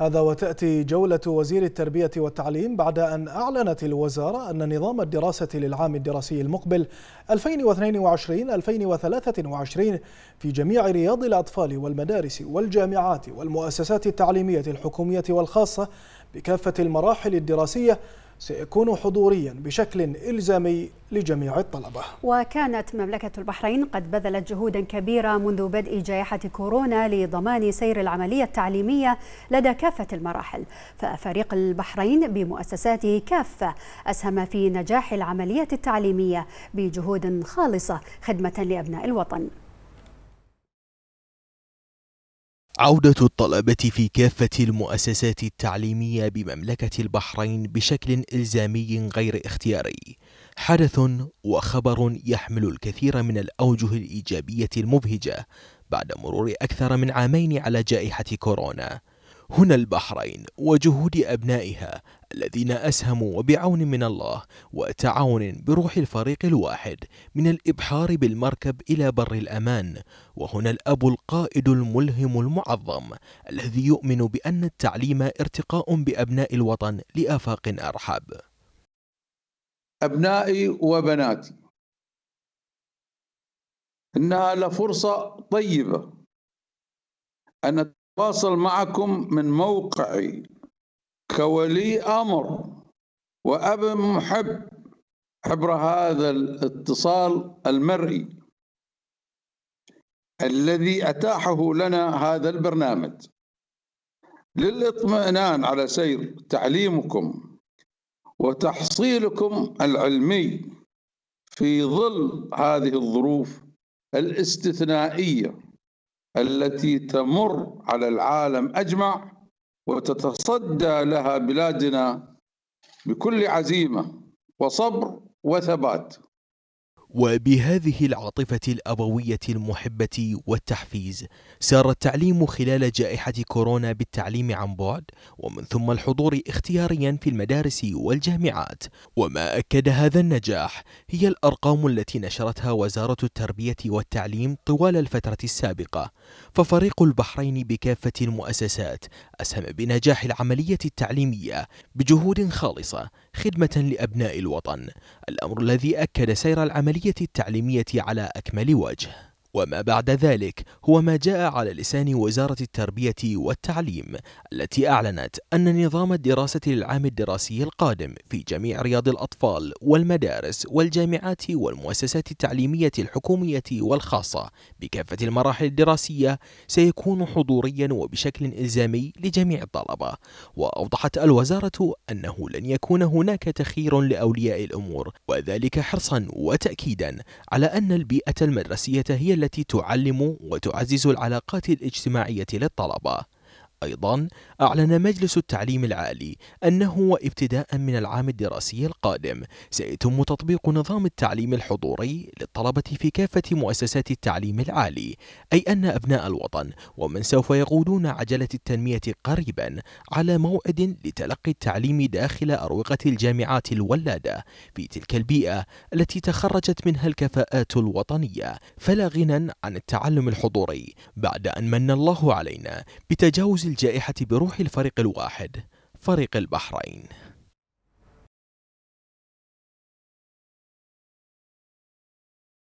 هذا وتأتي جولة وزير التربية والتعليم بعد أن أعلنت الوزارة أن نظام الدراسة للعام الدراسي المقبل 2022-2023 في جميع رياض الأطفال والمدارس والجامعات والمؤسسات التعليمية الحكومية والخاصة بكافة المراحل الدراسية سيكون حضوريا بشكل إلزامي لجميع الطلبة وكانت مملكة البحرين قد بذلت جهودا كبيرة منذ بدء جائحة كورونا لضمان سير العملية التعليمية لدى كافة المراحل ففريق البحرين بمؤسساته كافة أسهم في نجاح العملية التعليمية بجهود خالصة خدمة لأبناء الوطن عودة الطلبة في كافة المؤسسات التعليمية بمملكة البحرين بشكل إلزامي غير اختياري حدث وخبر يحمل الكثير من الأوجه الإيجابية المبهجة بعد مرور أكثر من عامين على جائحة كورونا هنا البحرين وجهود أبنائها الذين أسهموا وبعون من الله وتعاون بروح الفريق الواحد من الإبحار بالمركب إلى بر الأمان وهنا الأب القائد الملهم المعظم الذي يؤمن بأن التعليم ارتقاء بأبناء الوطن لآفاق أرحب أبنائي وبناتي إنها لفرصة طيبة أن أتواصل معكم من موقعي كولي امر واب محب عبر هذا الاتصال المرئي الذي اتاحه لنا هذا البرنامج للاطمئنان على سير تعليمكم وتحصيلكم العلمي في ظل هذه الظروف الاستثنائيه التي تمر على العالم اجمع وتتصدى لها بلادنا بكل عزيمه وصبر وثبات وبهذه العاطفة الأبوية المحبة والتحفيز سار التعليم خلال جائحة كورونا بالتعليم عن بعد ومن ثم الحضور اختياريا في المدارس والجامعات وما أكد هذا النجاح هي الأرقام التي نشرتها وزارة التربية والتعليم طوال الفترة السابقة ففريق البحرين بكافة المؤسسات وأسهم بنجاح العملية التعليمية بجهود خالصة خدمة لأبناء الوطن الأمر الذي أكد سير العملية التعليمية على أكمل وجه وما بعد ذلك هو ما جاء على لسان وزارة التربية والتعليم التي أعلنت أن نظام الدراسة للعام الدراسي القادم في جميع رياض الأطفال والمدارس والجامعات والمؤسسات التعليمية الحكومية والخاصة بكافة المراحل الدراسية سيكون حضوريا وبشكل إلزامي لجميع الطلبة وأوضحت الوزارة أنه لن يكون هناك تخير لأولياء الأمور وذلك حرصا وتأكيدا على أن البيئة المدرسية هي التي تعلم وتعزز العلاقات الاجتماعية للطلبة أيضا أعلن مجلس التعليم العالي أنه ابتداء من العام الدراسي القادم سيتم تطبيق نظام التعليم الحضوري للطلبة في كافة مؤسسات التعليم العالي أي أن أبناء الوطن ومن سوف يقودون عجلة التنمية قريبا على موعد لتلقي التعليم داخل أروقة الجامعات الولادة في تلك البيئة التي تخرجت منها الكفاءات الوطنية فلا غنى عن التعلم الحضوري بعد أن من الله علينا بتجاوز الجائحة بروح الفريق الواحد فريق البحرين